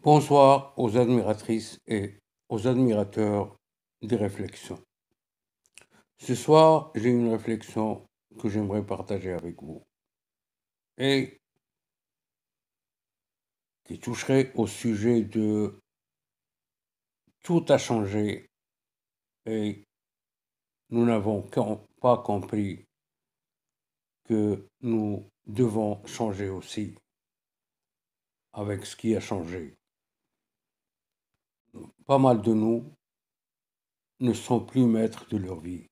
Bonsoir aux admiratrices et aux admirateurs des réflexions. Ce soir, j'ai une réflexion que j'aimerais partager avec vous et qui toucherait au sujet de tout a changé et nous n'avons pas compris que nous devons changer aussi avec ce qui a changé pas mal de nous ne sont plus maîtres de leur vie.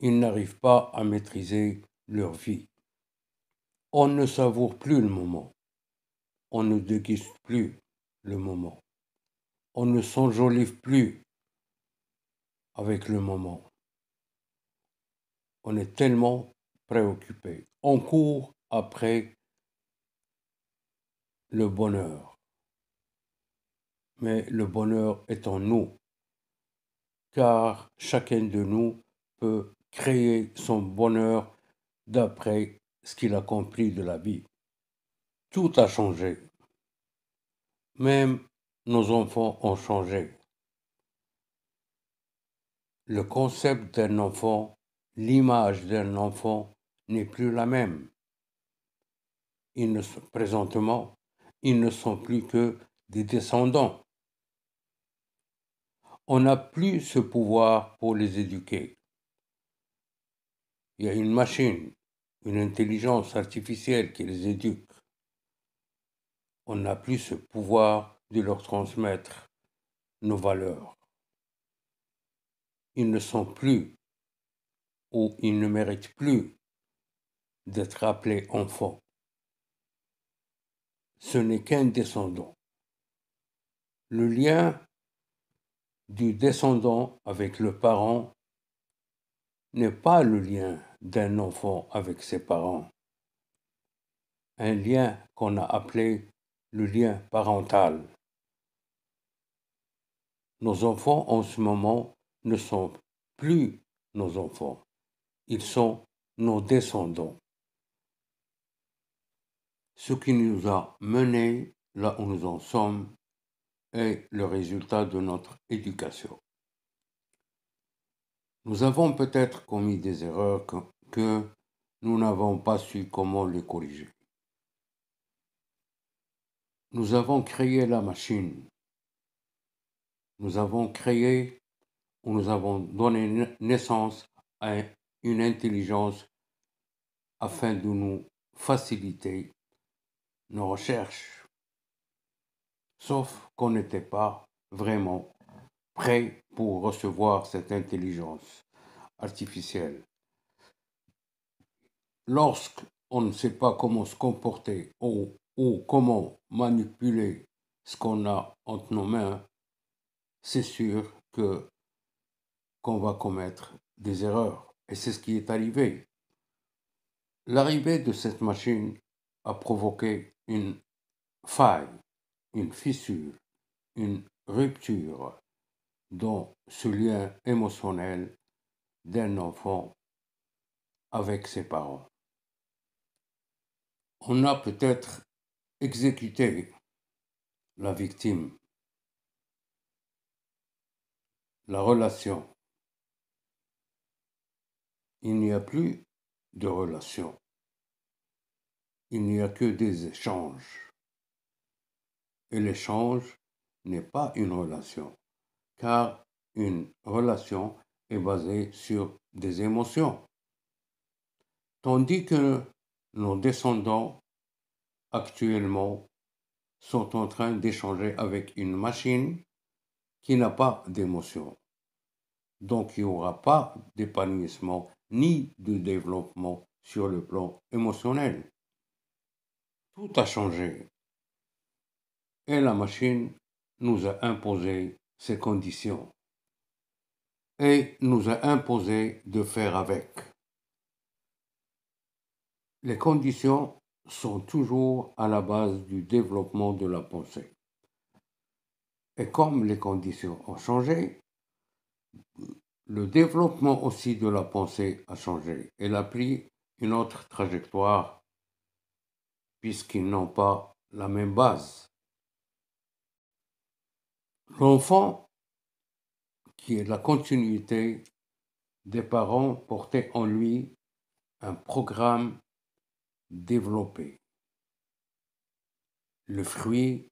Ils n'arrivent pas à maîtriser leur vie. On ne savoure plus le moment. On ne déguise plus le moment. On ne s'enjolive plus avec le moment. On est tellement préoccupé. On court après le bonheur mais le bonheur est en nous, car chacun de nous peut créer son bonheur d'après ce qu'il accomplit de la vie. Tout a changé. Même nos enfants ont changé. Le concept d'un enfant, l'image d'un enfant n'est plus la même. Ils présentement, ils ne sont plus que des descendants on n'a plus ce pouvoir pour les éduquer. Il y a une machine, une intelligence artificielle qui les éduque. On n'a plus ce pouvoir de leur transmettre nos valeurs. Ils ne sont plus ou ils ne méritent plus d'être appelés enfants. Ce n'est qu'un descendant. Le lien du descendant avec le parent n'est pas le lien d'un enfant avec ses parents, un lien qu'on a appelé le lien parental. Nos enfants en ce moment ne sont plus nos enfants, ils sont nos descendants. Ce qui nous a menés là où nous en sommes est le résultat de notre éducation. Nous avons peut-être commis des erreurs que, nous n'avons pas su comment les corriger. Nous avons créé la machine. Nous avons créé ou nous avons donné naissance à une intelligence afin de nous faciliter nos recherches, sauf qu'on n'était pas vraiment prêt pour recevoir cette intelligence artificielle. Lorsqu'on ne sait pas comment se comporter ou, ou comment manipuler ce qu'on a entre nos mains, c'est sûr que qu'on va commettre des erreurs. Et c'est ce qui est arrivé. L'arrivée de cette machine a provoqué une faille une fissure, une rupture dans ce lien émotionnel d'un enfant avec ses parents. On a peut-être exécuté la victime, la relation. Il n'y a plus de relation. Il n'y a que des échanges et l'échange n'est pas une relation, car une relation est basée sur des émotions. Tandis que nos descendants actuellement sont en train d'échanger avec une machine qui n'a pas d'émotion. Donc il n'y aura pas d'épanouissement ni de développement sur le plan émotionnel. Tout a changé et la machine nous a imposé ces conditions et nous a imposé de faire avec. Les conditions sont toujours à la base du développement de la pensée. Et comme les conditions ont changé, le développement aussi de la pensée a changé. Elle a pris une autre trajectoire puisqu'ils n'ont pas la même base. L'enfant, qui est la continuité des parents, portait en lui un programme développé, le fruit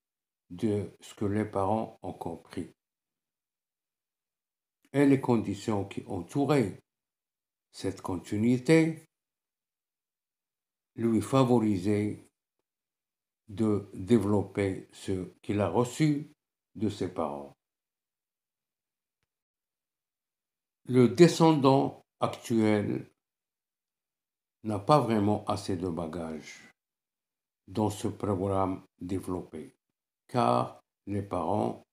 de ce que les parents ont compris et les conditions qui entouraient cette continuité lui favorisaient de développer ce qu'il a reçu de ses parents. Le descendant actuel n'a pas vraiment assez de bagages dans ce programme développé, car les parents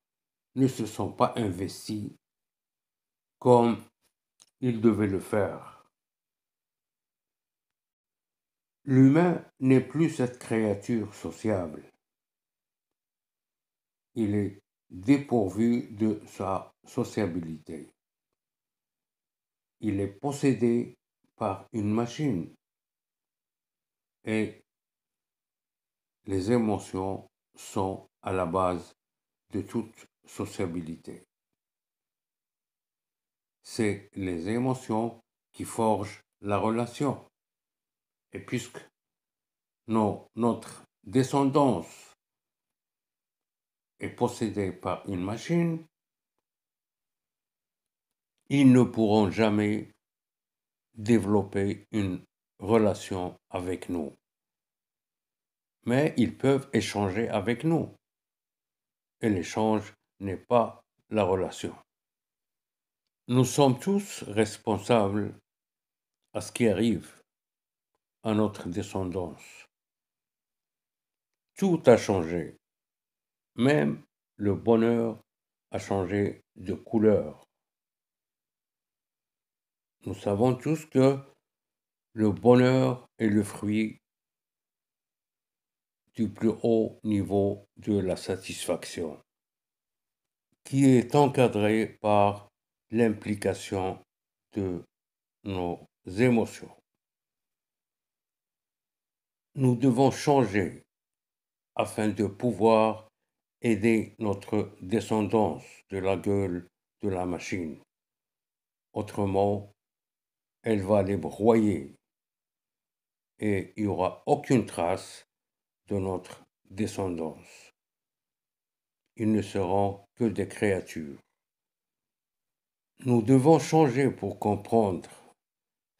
ne se sont pas investis comme ils devaient le faire. L'humain n'est plus cette créature sociable. Il est dépourvu de sa sociabilité. Il est possédé par une machine et les émotions sont à la base de toute sociabilité. C'est les émotions qui forgent la relation. Et puisque notre descendance possédés possédé par une machine, ils ne pourront jamais développer une relation avec nous. Mais ils peuvent échanger avec nous. Et l'échange n'est pas la relation. Nous sommes tous responsables à ce qui arrive à notre descendance. Tout a changé même le bonheur a changé de couleur. Nous savons tous que le bonheur est le fruit du plus haut niveau de la satisfaction, qui est encadré par l'implication de nos émotions. Nous devons changer afin de pouvoir aider notre descendance de la gueule de la machine. Autrement, elle va les broyer et il n'y aura aucune trace de notre descendance. Ils ne seront que des créatures. Nous devons changer pour comprendre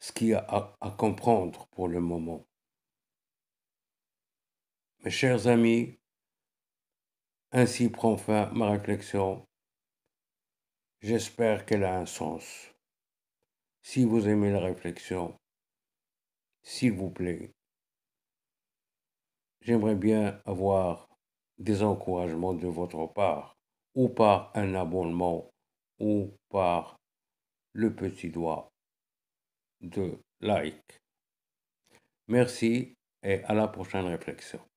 ce qu'il y a à, à comprendre pour le moment. Mes chers amis, ainsi prend fin ma réflexion. J'espère qu'elle a un sens. Si vous aimez la réflexion, s'il vous plaît, j'aimerais bien avoir des encouragements de votre part, ou par un abonnement, ou par le petit doigt de like. Merci et à la prochaine réflexion.